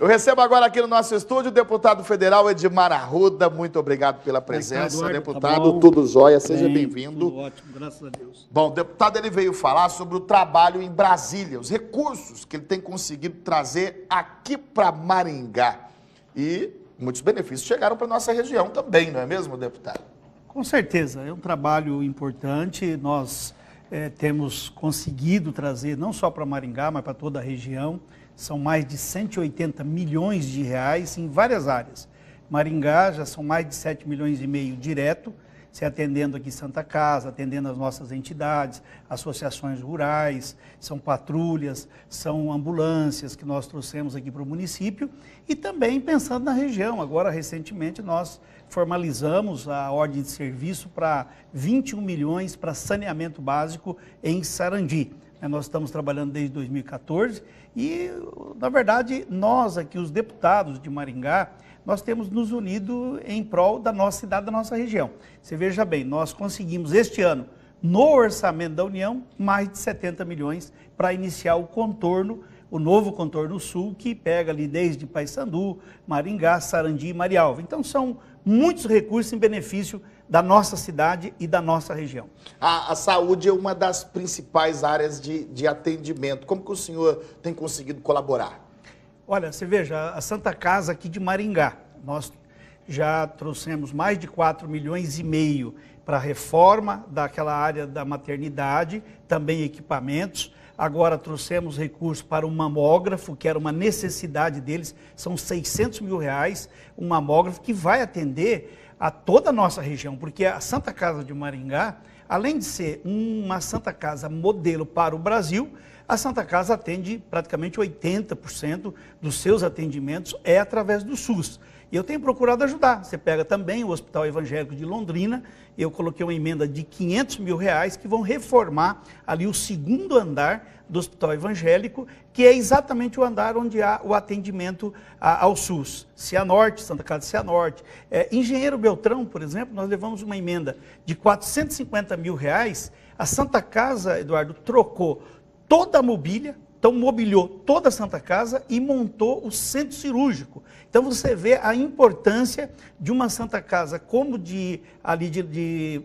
Eu recebo agora aqui no nosso estúdio o deputado federal Edmar Arruda. Muito obrigado pela presença, Eduardo, deputado. Tá tudo jóia, seja bem-vindo. Bem ótimo, graças a Deus. Bom, o deputado ele veio falar sobre o trabalho em Brasília, os recursos que ele tem conseguido trazer aqui para Maringá. E muitos benefícios chegaram para nossa região também, não é mesmo, deputado? Com certeza, é um trabalho importante. Nós é, temos conseguido trazer não só para Maringá, mas para toda a região são mais de 180 milhões de reais em várias áreas. Maringá já são mais de 7 milhões e meio direto, se atendendo aqui Santa Casa, atendendo as nossas entidades, associações rurais, são patrulhas, são ambulâncias que nós trouxemos aqui para o município e também pensando na região. Agora, recentemente, nós formalizamos a ordem de serviço para 21 milhões para saneamento básico em Sarandi. Né, nós estamos trabalhando desde 2014 e, na verdade, nós aqui, os deputados de Maringá, nós temos nos unido em prol da nossa cidade, da nossa região. Você veja bem, nós conseguimos este ano, no orçamento da União, mais de 70 milhões para iniciar o contorno, o novo contorno sul, que pega ali desde Paysandu, Maringá, Sarandi e Marialva. Então, são muitos recursos em benefício da nossa cidade e da nossa região. A, a saúde é uma das principais áreas de, de atendimento. Como que o senhor tem conseguido colaborar? Olha, você veja, a Santa Casa aqui de Maringá, nós já trouxemos mais de 4 milhões e meio para a reforma daquela área da maternidade, também equipamentos. Agora trouxemos recursos para um mamógrafo, que era uma necessidade deles, são 600 mil reais, um mamógrafo que vai atender a toda a nossa região, porque a Santa Casa de Maringá, além de ser uma Santa Casa modelo para o Brasil, a Santa Casa atende praticamente 80% dos seus atendimentos é através do SUS. E eu tenho procurado ajudar. Você pega também o Hospital Evangélico de Londrina, eu coloquei uma emenda de 500 mil reais que vão reformar ali o segundo andar do Hospital Evangélico, que é exatamente o andar onde há o atendimento ao SUS. Cianorte, Santa Casa de Cianorte. É, Engenheiro Beltrão, por exemplo, nós levamos uma emenda de 450 mil reais. A Santa Casa, Eduardo, trocou toda a mobília, então, mobiliou toda a Santa Casa e montou o centro cirúrgico. Então, você vê a importância de uma Santa Casa como de, ali de, de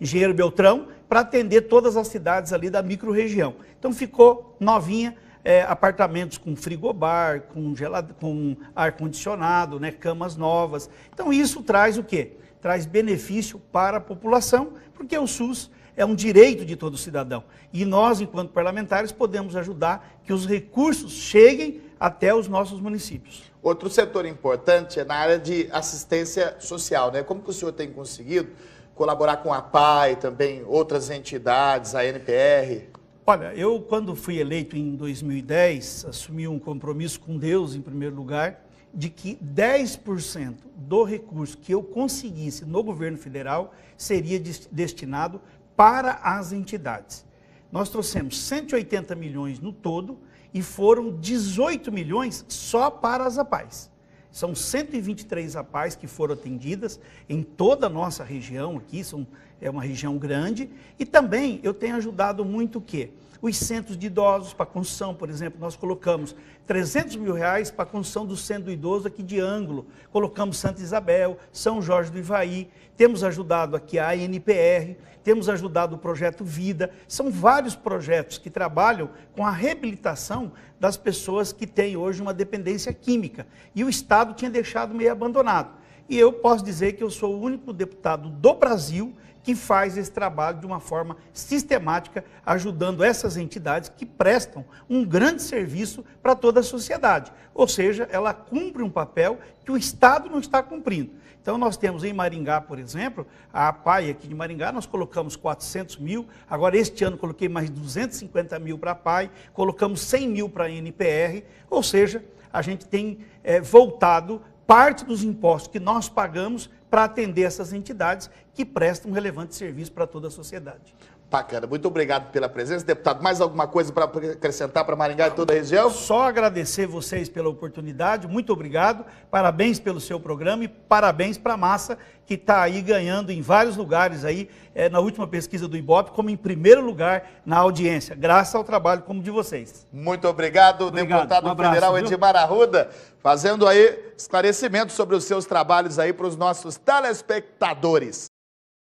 Engenheiro Beltrão para atender todas as cidades ali da microrregião. Então, ficou novinha, é, apartamentos com frigobar, com, com ar-condicionado, né, camas novas. Então, isso traz o quê? Traz benefício para a população, porque o SUS é um direito de todo cidadão. E nós, enquanto parlamentares, podemos ajudar que os recursos cheguem até os nossos municípios. Outro setor importante é na área de assistência social, né? Como que o senhor tem conseguido colaborar com a PAI, também outras entidades, a NPR? Olha, eu quando fui eleito em 2010, assumi um compromisso com Deus em primeiro lugar, de que 10% do recurso que eu conseguisse no governo federal seria destinado para as entidades. Nós trouxemos 180 milhões no todo e foram 18 milhões só para as APAES. São 123 APAES que foram atendidas em toda a nossa região aqui, são é uma região grande. E também eu tenho ajudado muito o quê? Os centros de idosos para construção, por exemplo, nós colocamos 300 mil reais para a construção do centro do idoso aqui de Ângulo. Colocamos Santa Isabel, São Jorge do Ivaí, temos ajudado aqui a ANPR, temos ajudado o Projeto Vida. São vários projetos que trabalham com a reabilitação das pessoas que têm hoje uma dependência química. E o Estado tinha deixado meio abandonado. E eu posso dizer que eu sou o único deputado do Brasil que faz esse trabalho de uma forma sistemática, ajudando essas entidades que prestam um grande serviço para toda a sociedade. Ou seja, ela cumpre um papel que o Estado não está cumprindo. Então, nós temos em Maringá, por exemplo, a APAI aqui de Maringá, nós colocamos 400 mil, agora este ano coloquei mais 250 mil para a APAI, colocamos 100 mil para a NPR, ou seja, a gente tem é, voltado parte dos impostos que nós pagamos para atender essas entidades que prestam um relevante serviço para toda a sociedade. Bacana, muito obrigado pela presença, deputado. Mais alguma coisa para acrescentar para Maringá e toda a região? Só agradecer vocês pela oportunidade, muito obrigado, parabéns pelo seu programa e parabéns para a massa que está aí ganhando em vários lugares aí, é, na última pesquisa do Ibope, como em primeiro lugar na audiência, graças ao trabalho como de vocês. Muito obrigado, obrigado. deputado um abraço, federal viu? Edmar Arruda, fazendo aí esclarecimentos sobre os seus trabalhos aí para os nossos telespectadores.